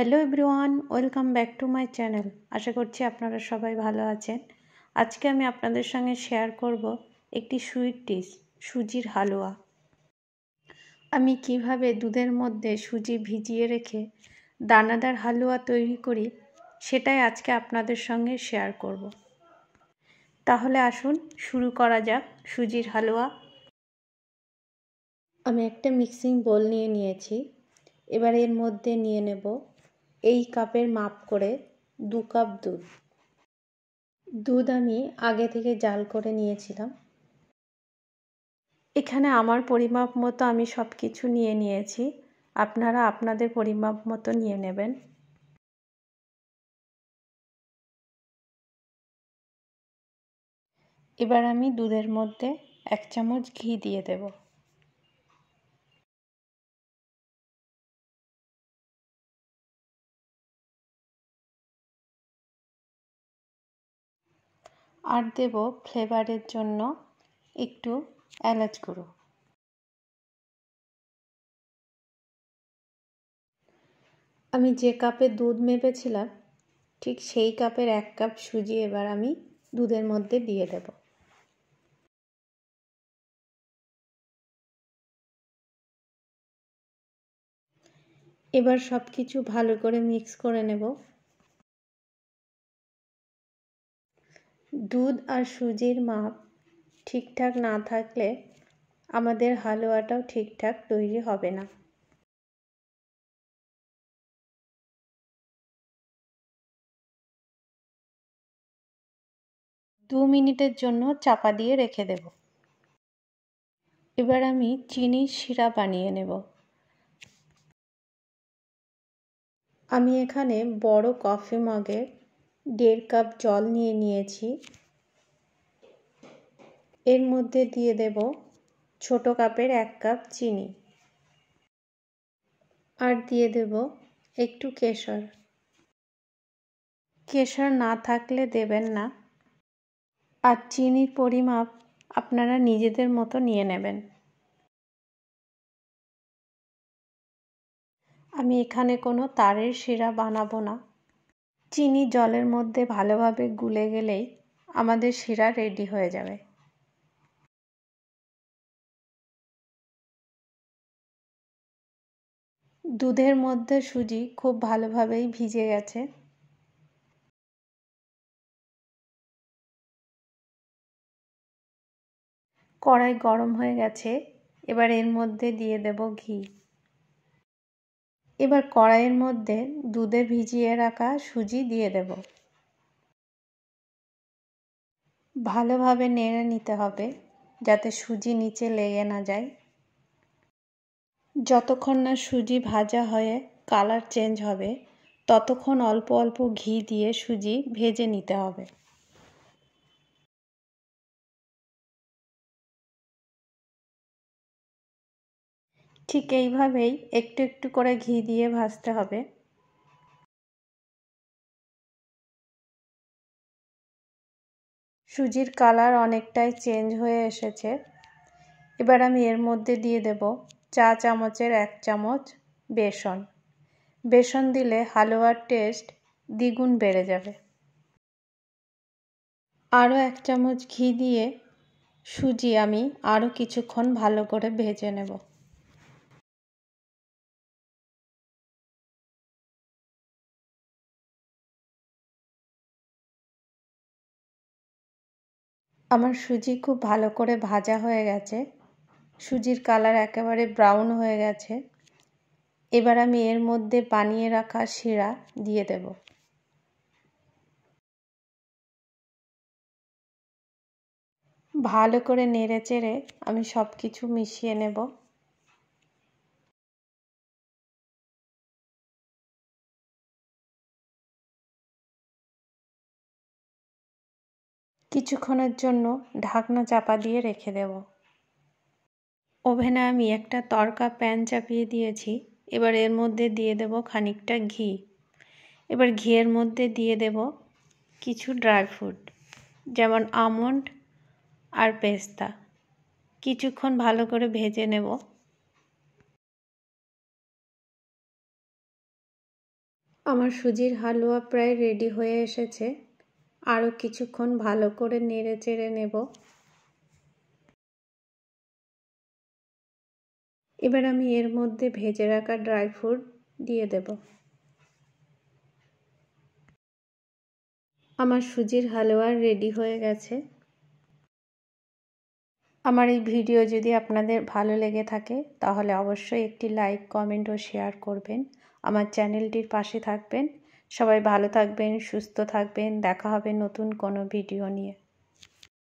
hello everyone welcome back to my channel আশা করছি আপনারা সবাই ভালো আছেন আজকে আমি আপনাদের সঙ্গে শেয়ার করব একটি সুইট ডিশ সুজির হালুয়া আমি কিভাবে দুধের মধ্যে সুজি ভিজিয়ে রেখে দানাদার হালুয়া তৈরি করি সেটাই আজকে আপনাদের সঙ্গে শেয়ার করব তাহলে আসুন শুরু করা যাক সুজির হালুয়া আমি একটা মিক্সিং বোল নিয়ে নিয়েছি এবার এর মধ্যে নিয়ে নেব এই কাপের মাপ করে দু কাপ দুধ দুধ আমি আগে থেকে জাল করে নিয়েছিলাম এখানে আমার পরিমাপ মতো আমি সব কিছু নিয়ে নিয়েছি আপনারা আপনাদের পরিমাপ মতো নিয়ে নেবেন এবার আমি দুধের মধ্যে এক চামচ ঘি দিয়ে দেবো আর দেব ফ্লেভারের জন্য একটু এলাচ গুঁড়ো আমি যে কাপে দুধ মেপেছিলাম ঠিক সেই কাপের এক কাপ সুজি এবার আমি দুধের মধ্যে দিয়ে দেব এবার সব কিছু ভালো করে মিক্স করে নেব দুধ আর সুজির মাপ ঠিকঠাক না থাকলে আমাদের হালুয়াটাও ঠিকঠাক তৈরি হবে না দু মিনিটের জন্য চাপা দিয়ে রেখে দেব এবার আমি চিনির শিরা বানিয়ে নেব আমি এখানে বড় কফি মগের দেড় কাপ জল নিয়ে নিয়েছি এর মধ্যে দিয়ে দেব ছোট কাপের এক কাপ চিনি আর দিয়ে দেব একটু কেশর কেশর না থাকলে দেবেন না আর চিনির পরিমাপ আপনারা নিজেদের মতো নিয়ে নেবেন আমি এখানে কোনো তারের শিরা বানাবো না চিনি জলের মধ্যে ভালোভাবে গুলে গেলেই আমাদের শিরা রেডি হয়ে যাবে দুধের মধ্যে সুজি খুব ভালোভাবেই ভিজে গেছে কড়াই গরম হয়ে গেছে এবার এর মধ্যে দিয়ে দেব ঘি এবার কড়াইয়ের মধ্যে দুধে ভিজিয়ে রাখা সুজি দিয়ে দেব ভালোভাবে নেড়ে নিতে হবে যাতে সুজি নিচে লেগে না যায় যতক্ষণ না সুজি ভাজা হয়ে কালার চেঞ্জ হবে ততক্ষণ অল্প অল্প ঘি দিয়ে সুজি ভেজে নিতে হবে ঠিক এইভাবেই একটু একটু করে ঘি দিয়ে ভাজতে হবে সুজির কালার অনেকটাই চেঞ্জ হয়ে এসেছে এবার আমি এর মধ্যে দিয়ে দেব চা চামচের এক চামচ বেসন বেসন দিলে হালুয়ার টেস্ট দ্বিগুণ বেড়ে যাবে আরও এক চামচ ঘি দিয়ে সুজি আমি আরও কিছুক্ষণ ভালো করে ভেজে নেব আমার সুজি খুব ভালো করে ভাজা হয়ে গেছে সুজির কালার একেবারে ব্রাউন হয়ে গেছে এবার আমি এর মধ্যে বানিয়ে রাখা শিরা দিয়ে দেব ভালো করে নেড়ে চেড়ে আমি সব কিছু মিশিয়ে নেব কিছুক্ষণের জন্য ঢাকনা চাপা দিয়ে রেখে দেব ওভেনে আমি একটা তরকা প্যান চাপিয়ে দিয়েছি এবার এর মধ্যে দিয়ে দেব খানিকটা ঘি এবার ঘিয়ের মধ্যে দিয়ে দেব কিছু ড্রাই ফ্রুট যেমন আমন্ড আর পেস্তা কিছুক্ষণ ভালো করে ভেজে নেব আমার সুজির হালুয়া প্রায় রেডি হয়ে এসেছে আরও কিছুক্ষণ ভালো করে নেড়ে চেড়ে নেব এবার আমি এর মধ্যে ভেজে রাখা ড্রাই ফ্রুট দিয়ে দেব আমার সুজির হালুয়ার রেডি হয়ে গেছে আমার এই ভিডিও যদি আপনাদের ভালো লেগে থাকে তাহলে অবশ্যই একটি লাইক কমেন্ট ও শেয়ার করবেন আমার চ্যানেলটির পাশে থাকবেন সবাই ভালো থাকবেন সুস্থ থাকবেন দেখা হবে নতুন কোনো ভিডিও নিয়ে